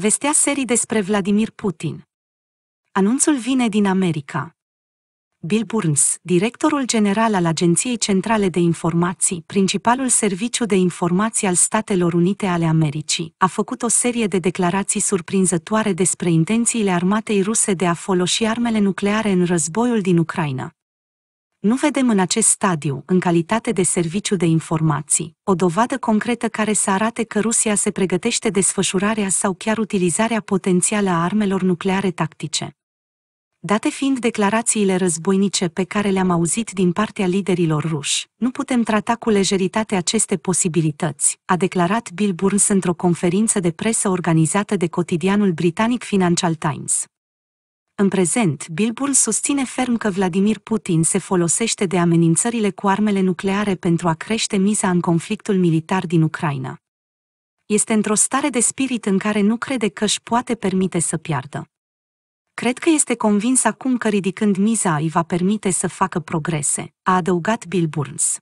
Vestea serii despre Vladimir Putin. Anunțul vine din America. Bill Burns, directorul general al Agenției Centrale de Informații, principalul serviciu de informații al Statelor Unite ale Americii, a făcut o serie de declarații surprinzătoare despre intențiile armatei ruse de a folosi armele nucleare în războiul din Ucraina nu vedem în acest stadiu, în calitate de serviciu de informații, o dovadă concretă care să arate că Rusia se pregătește desfășurarea sau chiar utilizarea potențială a armelor nucleare tactice. Date fiind declarațiile războinice pe care le-am auzit din partea liderilor ruși, nu putem trata cu lejeritate aceste posibilități, a declarat Bill Burns într-o conferință de presă organizată de cotidianul britanic Financial Times. În prezent, Bilbul susține ferm că Vladimir Putin se folosește de amenințările cu armele nucleare pentru a crește miza în conflictul militar din Ucraina. Este într-o stare de spirit în care nu crede că își poate permite să piardă. Cred că este convins acum că ridicând miza îi va permite să facă progrese, a adăugat Bill Burns.